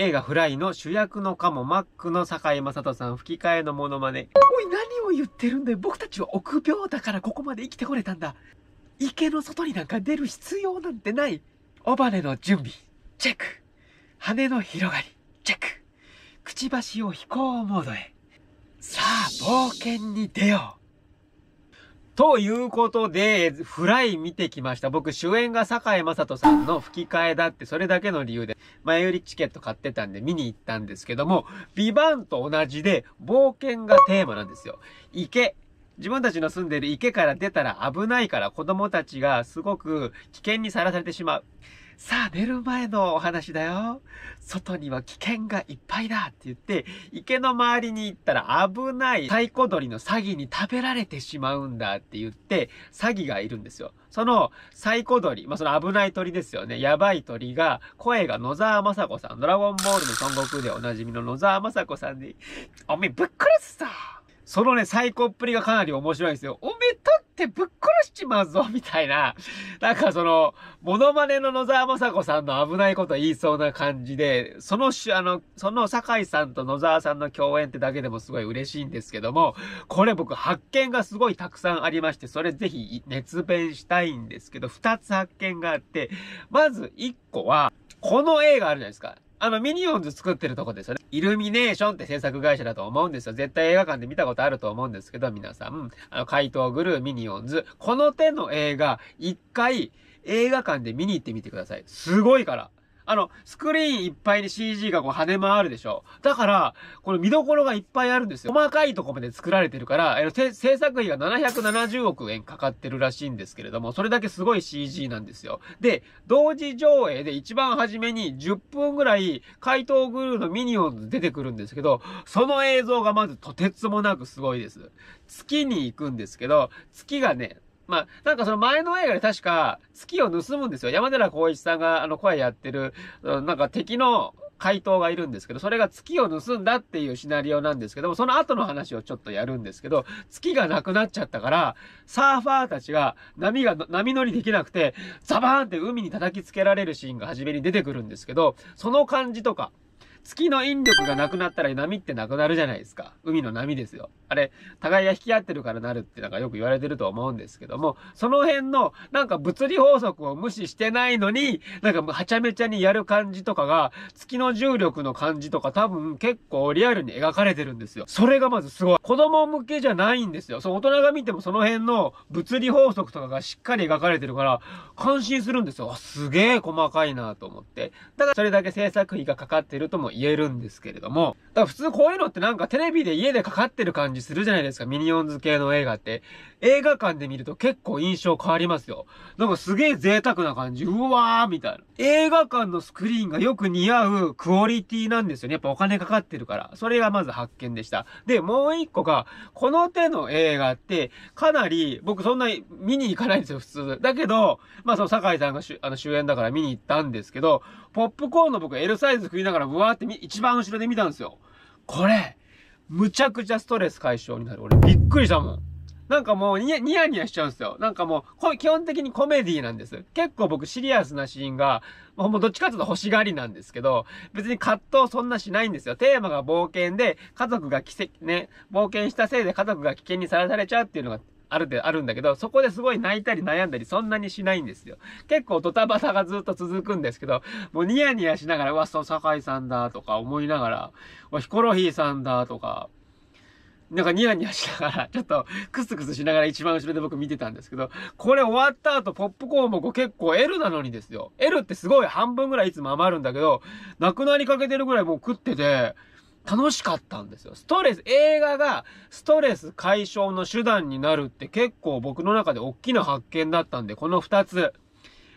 映画フライの主役のかも、マックの坂井正人さん吹き替えのモノマネ。おい、何を言ってるんだよ。僕たちは臆病だからここまで生きてこれたんだ。池の外になんか出る必要なんてない。尾羽の準備、チェック。羽の広がり、チェック。くちばしを飛行モードへ。さあ、冒険に出よう。ということで、フライ見てきました。僕、主演が井雅人さんの吹き替えだって、それだけの理由で、前売りチケット買ってたんで見に行ったんですけども、ビバンと同じで、冒険がテーマなんですよ。池。自分たちの住んでる池から出たら危ないから、子供たちがすごく危険にさらされてしまう。さあ、寝る前のお話だよ。外には危険がいっぱいだって言って、池の周りに行ったら危ない太鼓鳥の詐欺に食べられてしまうんだって言って、詐欺がいるんですよ。その、サイコドリ、まあ、その危ない鳥ですよね。やばい鳥が、声が野沢雅子さん、ドラゴンボールの孫悟空でおなじみの野沢雅子さんに、おめえぶっ殺すぞそのね、サイコっぷりがかなり面白いんですよ。おめえってぶっ殺しちまうぞ、みたいな。なんかその、モノマネの野沢雅子さんの危ないこと言いそうな感じで、そのし、あの、その酒井さんと野沢さんの共演ってだけでもすごい嬉しいんですけども、これ僕発見がすごいたくさんありまして、それぜひ熱弁したいんですけど、2つ発見があって、まず1個は、この映画あるじゃないですか。あの、ミニオンズ作ってるとこですよね。イルミネーションって制作会社だと思うんですよ。絶対映画館で見たことあると思うんですけど、皆さん。あの、怪盗グルー、ミニオンズ。この手の映画、一回、映画館で見に行ってみてください。すごいから。あの、スクリーンいっぱいに CG がこう跳ね回るでしょ。だから、この見どころがいっぱいあるんですよ。細かいとこまで作られてるから、えの制作費が770億円かかってるらしいんですけれども、それだけすごい CG なんですよ。で、同時上映で一番初めに10分ぐらい、怪盗グルーのミニオンズ出てくるんですけど、その映像がまずとてつもなくすごいです。月に行くんですけど、月がね、まあ、なんかその前の映画で確か、月を盗むんですよ。山寺宏一さんが、あの、声やってる、なんか敵の怪盗がいるんですけど、それが月を盗んだっていうシナリオなんですけども、その後の話をちょっとやるんですけど、月がなくなっちゃったから、サーファーたちが波が、波乗りできなくて、ザバーンって海に叩きつけられるシーンが初めに出てくるんですけど、その感じとか、月の引力がなくなったら波ってなくなるじゃないですか。海の波ですよ。あれ、互いが引き合ってるからなるってなんかよく言われてると思うんですけども、その辺のなんか物理法則を無視してないのに、なんかはちゃめちゃにやる感じとかが、月の重力の感じとか多分結構リアルに描かれてるんですよ。それがまずすごい。子供向けじゃないんですよ。その大人が見てもその辺の物理法則とかがしっかり描かれてるから、感心するんですよ。すげえ細かいなと思って。だからそれだけ制作費がかかってるとも言言えるんですけれども、だから普通こういうのってなんかテレビで家でかかってる感じするじゃないですか、ミニオンズ系の映画って。映画館で見ると結構印象変わりますよ。なんかすげえ贅沢な感じ、うわーみたいな。映画館のスクリーンがよく似合うクオリティなんですよね。やっぱお金かかってるから。それがまず発見でした。で、もう一個が、この手の映画って、かなり、僕そんな見に行かないんですよ、普通。だけど、まあその酒井さんが主あの主演だから見に行ったんですけど、ポップコーンの僕 L サイズ食いながらうわーって一番後ろで見たんですよ。これ、むちゃくちゃストレス解消になる。俺びっくりしたもん。なんかもうニヤニヤニヤしちゃうんですよ。なんかもう、基本的にコメディなんです。結構僕シリアスなシーンが、もうどっちかていうと欲しがりなんですけど、別に葛藤そんなしないんですよ。テーマが冒険で、家族が奇跡、ね、冒険したせいで家族が危険にさらされちゃうっていうのがあるで、あるんだけど、そこですごい泣いたり悩んだりそんなにしないんですよ。結構ドタバタがずっと続くんですけど、もうニヤニヤしながら、うわ、そう、酒井さんだとか思いながら、わ、ヒコロヒーさんだとか、なんかニヤニヤしながら、ちょっとクスクスしながら一番後ろで僕見てたんですけど、これ終わった後ポップコーンも結構 L なのにですよ。L ってすごい半分ぐらいいつも余るんだけど、なくなりかけてるぐらいもう食ってて、楽しかったんですよ。ストレス、映画がストレス解消の手段になるって結構僕の中で大きな発見だったんで、この2つ。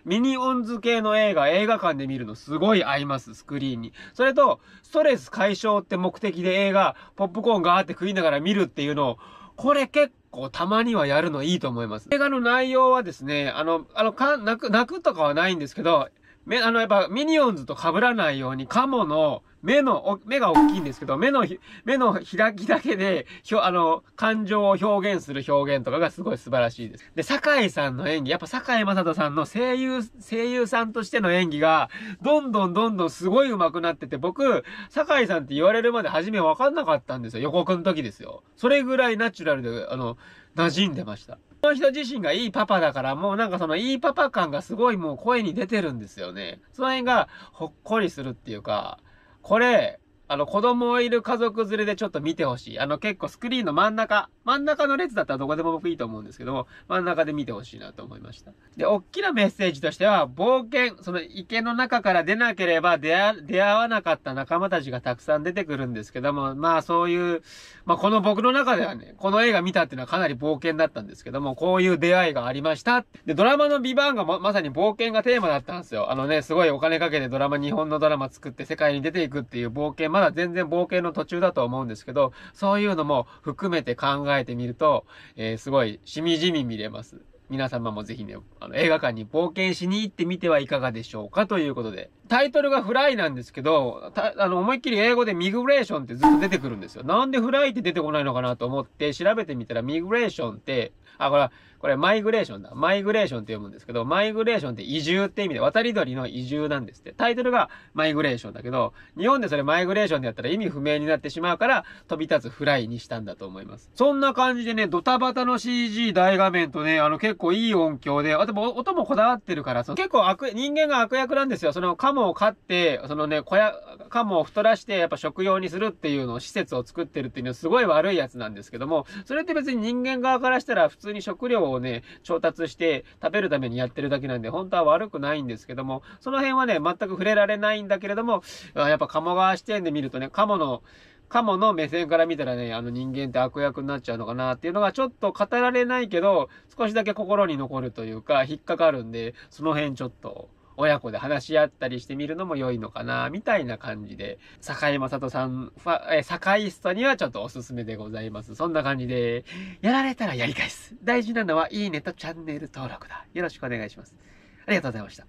ミニオンズ系の映画、映画館で見るのすごい合います、スクリーンに。それと、ストレス解消って目的で映画、ポップコーンガーって食いながら見るっていうのを、これ結構たまにはやるのいいと思います。映画の内容はですね、あの、あの、泣く、泣くとかはないんですけど、め、あの、やっぱ、ミニオンズと被らないように、カモの、目の、目が大きいんですけど、目の、目の開きだけで、ひょ、あの、感情を表現する表現とかがすごい素晴らしいです。で、酒井さんの演技、やっぱ酒井正人さんの声優、声優さんとしての演技が、どんどんどんどんすごい上手くなってて、僕、酒井さんって言われるまで初め分かんなかったんですよ。予告の時ですよ。それぐらいナチュラルで、あの、馴染んでました。この人自身がいいパパだから、もうなんかそのいいパパ感がすごいもう声に出てるんですよね。その辺がほっこりするっていうか、これ、あの、子供いる家族連れでちょっと見てほしい。あの、結構スクリーンの真ん中、真ん中の列だったらどこでも僕いいと思うんですけども、真ん中で見てほしいなと思いました。で、おっきなメッセージとしては、冒険、その池の中から出なければ出会わなかった仲間たちがたくさん出てくるんですけども、まあそういう、まあこの僕の中ではね、この映画見たっていうのはかなり冒険だったんですけども、こういう出会いがありました。で、ドラマのビバーンがま、まさに冒険がテーマだったんですよ。あのね、すごいお金かけてドラマ、日本のドラマ作って世界に出ていくっていう冒険まだ全然冒険の途中だと思うんですけど、そういうのも含めて考えてみると、えー、すごいしみじみ見れます。皆様もぜひね、あの、映画館に冒険しに行ってみてはいかがでしょうかということで。タイトルがフライなんですけど、あの、思いっきり英語でミグレーションってずっと出てくるんですよ。なんでフライって出てこないのかなと思って調べてみたら、ミグレーションって、あ、これ、これマイグレーションだ。マイグレーションって読むんですけど、マイグレーションって移住って意味で、渡り鳥の移住なんですって。タイトルがマイグレーションだけど、日本でそれマイグレーションでやったら意味不明になってしまうから、飛び立つフライにしたんだと思います。そんな感じでね、ドタバタの CG 大画面とね、あの結構構いい音響で、あとも音もこだわってるから、そ結構悪、人間が悪役なんですよ。そのカモを飼って、そのね、小屋、カモを太らして、やっぱ食用にするっていうのを施設を作ってるっていうのはすごい悪いやつなんですけども、それって別に人間側からしたら普通に食料をね、調達して食べるためにやってるだけなんで、本当は悪くないんですけども、その辺はね、全く触れられないんだけれども、やっぱ鴨川視点で見るとね、カモの、カモの目線から見たらね、あの人間って悪役になっちゃうのかなっていうのがちょっと語られないけど、少しだけ心に残るというか、引っかかるんで、その辺ちょっと親子で話し合ったりしてみるのも良いのかな、みたいな感じで、坂井正人さん、ファえ坂井ストにはちょっとおすすめでございます。そんな感じで、やられたらやり返す。大事なのは、いいねとチャンネル登録だ。よろしくお願いします。ありがとうございました。